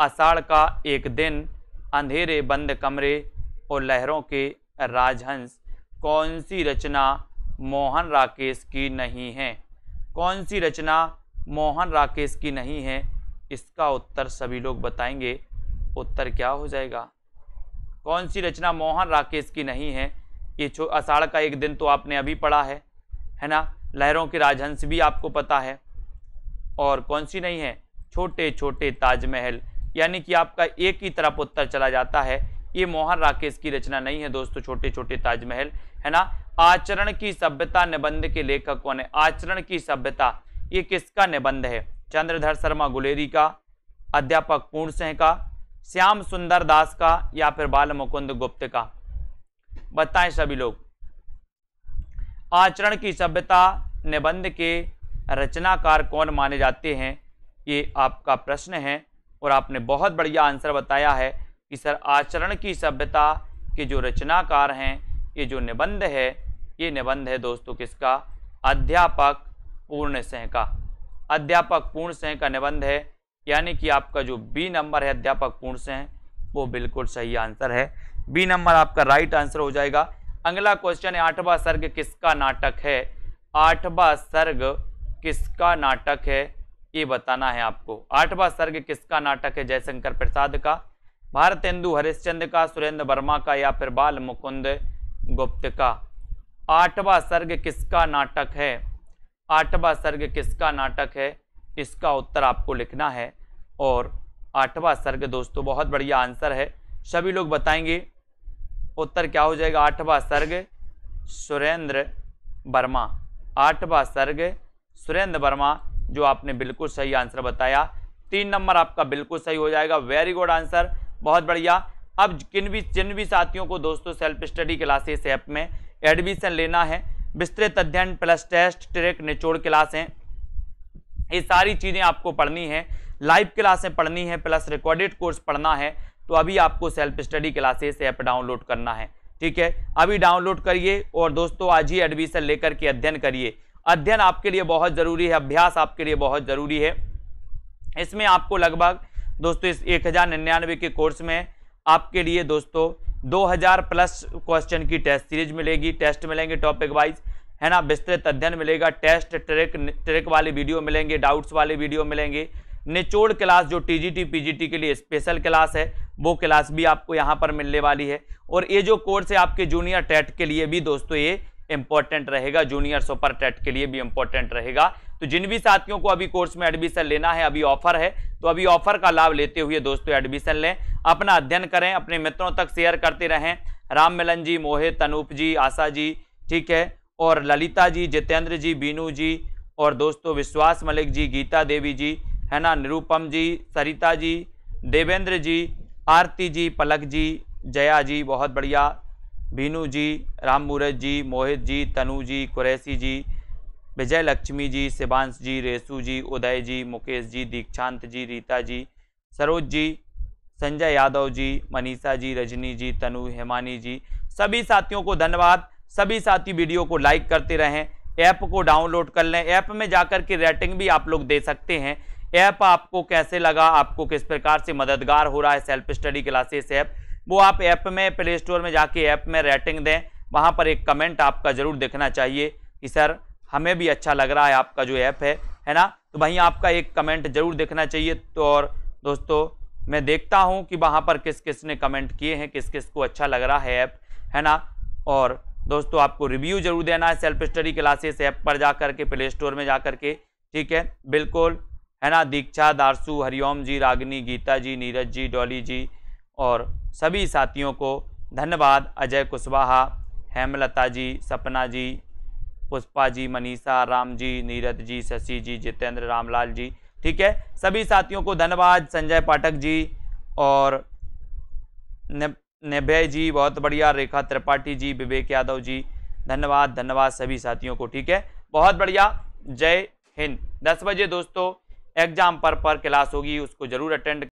आषाढ़ का एक दिन अंधेरे बंद कमरे और लहरों के राजहंस कौन सी रचना मोहन राकेश की नहीं है कौन सी रचना मोहन राकेश की नहीं है इसका उत्तर सभी लोग बताएंगे उत्तर क्या हो जाएगा कौन सी रचना मोहन राकेश की नहीं है ये छो अषाढ़ का एक दिन तो आपने अभी पढ़ा है है ना लहरों के राजहंस भी आपको पता है और कौन सी नहीं है छोटे छोटे ताजमहल यानी कि आपका एक ही तरफ उत्तर चला जाता है ये मोहन राकेश की रचना नहीं है दोस्तों छोटे छोटे ताजमहल है ना आचरण की सभ्यता निबंध के लेखक कौन है आचरण की सभ्यता ये किसका निबंध है चंद्रधर शर्मा गुलेरी का अध्यापक पूर्ण सिंह का श्याम सुंदर दास का या फिर बाल मुकुंद गुप्त का बताएं सभी लोग आचरण की सभ्यता निबंध के रचनाकार कौन माने जाते हैं ये आपका प्रश्न है और आपने बहुत बढ़िया आंसर बताया है कि सर आचरण की सभ्यता के जो रचनाकार हैं ये जो निबंध है ये निबंध है दोस्तों किसका अध्यापक पूर्ण सिंह का अध्यापक पूर्ण सिंह का निबंध है यानी कि आपका जो बी नंबर है अध्यापक पूर्ण सिंह वो बिल्कुल सही आंसर है बी नंबर आपका राइट आंसर हो जाएगा अगला क्वेश्चन है आठवा सर्ग किसका नाटक है आठवा सर्ग किसका नाटक है ये बताना है आपको आठवा सर्ग किसका नाटक है जयशंकर प्रसाद का भारतेंदु हरिश्चंद का सुरेंद्र वर्मा का या फिर बाल मुकुंद गुप्त का आठवां सर्ग किसका नाटक है आठवां सर्ग किसका नाटक है इसका उत्तर आपको लिखना है और आठवां सर्ग दोस्तों बहुत बढ़िया आंसर है सभी लोग बताएंगे उत्तर क्या हो जाएगा आठवां सर्ग सुरेंद्र वर्मा आठवां सर्ग सुरेंद्र वर्मा जो आपने बिल्कुल सही आंसर बताया तीन नंबर आपका बिल्कुल सही हो जाएगा वेरी गुड आंसर बहुत बढ़िया अब किन भी जिन भी साथियों को दोस्तों सेल्फ स्टडी क्लासेस ऐप में एडमिशन लेना है विस्तृत अध्ययन प्लस टेस्ट ट्रेक निचोड़ क्लास हैं ये सारी चीज़ें आपको पढ़नी है लाइव क्लासें पढ़नी है प्लस रिकॉर्डेड कोर्स पढ़ना है तो अभी आपको self study classes app download करना है ठीक है अभी डाउनलोड करिए और दोस्तों आज ही एडमिशन लेकर के अध्ययन करिए अध्ययन आपके लिए बहुत ज़रूरी है अभ्यास आपके लिए बहुत ज़रूरी है इसमें आपको लगभग दोस्तों इस एक हज़ार निन्यानवे के कोर्स में आपके लिए दोस्तों 2000 प्लस क्वेश्चन की टेस्ट सीरीज मिलेगी टेस्ट मिलेंगे टॉपिक वाइज है ना विस्तृत अध्ययन मिलेगा टेस्ट ट्रिक ट्रिक वाले वीडियो मिलेंगे डाउट्स वाले वीडियो मिलेंगे निचोड़ क्लास जो टीजीटी पीजीटी के लिए स्पेशल क्लास है वो क्लास भी आपको यहाँ पर मिलने वाली है और ये जो कोर्स है आपके जूनियर टेट के लिए भी दोस्तों ये इंपॉर्टेंट रहेगा जूनियर सुपर टेट के लिए भी इंपॉर्टेंट रहेगा तो जिन भी साथियों को अभी कोर्स में एडमिशन लेना है अभी ऑफर है तो अभी ऑफर का लाभ लेते हुए दोस्तों एडमिशन लें अपना अध्ययन करें अपने मित्रों तक शेयर करते रहें राम मिलन जी मोहित अनूप जी आशा जी ठीक है और ललिता जी जितेंद्र जी बीनू जी और दोस्तों विश्वास मलिक जी गीता देवी जी है ना निरूपम जी सरिता जी देवेंद्र जी आरती जी पलक जी जया जी बहुत बढ़िया भीनू जी राम मूरत जी मोहित जी तनु जी कुरैसी जी विजय लक्ष्मी जी शिवांश जी रेसू जी उदय जी मुकेश जी दीक्षांत जी रीता जी सरोज जी संजय यादव जी मनीषा जी रजनी जी तनु हेमानी जी सभी साथियों को धन्यवाद सभी साथी वीडियो को लाइक करते रहें ऐप को डाउनलोड कर लें ऐप में जाकर के रेटिंग भी आप लोग दे सकते हैं ऐप आपको कैसे लगा आपको किस प्रकार से मददगार हो रहा है सेल्फ स्टडी क्लासेस ऐप वो आप ऐप में प्ले स्टोर में जाके ऐप में रेटिंग दें वहाँ पर एक कमेंट आपका ज़रूर देखना चाहिए कि सर हमें भी अच्छा लग रहा है आपका जो ऐप है है ना तो भाई आपका एक कमेंट जरूर देखना चाहिए तो और दोस्तों मैं देखता हूँ कि वहाँ पर किस किस ने कमेंट किए हैं किस किस को अच्छा लग रहा है ऐप है ना और दोस्तों आपको रिव्यू जरूर देना है सेल्फ स्टडी क्लासेस ऐप पर जा कर के प्ले स्टोर में जा कर के ठीक है बिल्कुल है ना दीक्षा दारसू हरिओम जी रागिनी गीता जी नीरज जी डॉली जी और सभी साथियों को धन्यवाद अजय कुशवाहा हेमलता जी सपना जी पुष्पा जी मनीषा राम जी नीरज जी शशि जी जितेंद्र रामलाल जी ठीक है सभी साथियों को धन्यवाद संजय पाठक जी और निभय जी बहुत बढ़िया रेखा त्रिपाठी जी विवेक यादव जी धन्यवाद धन्यवाद सभी साथियों को ठीक है बहुत बढ़िया जय हिंद दस बजे दोस्तों एग्जाम पर पर क्लास होगी उसको जरूर अटेंड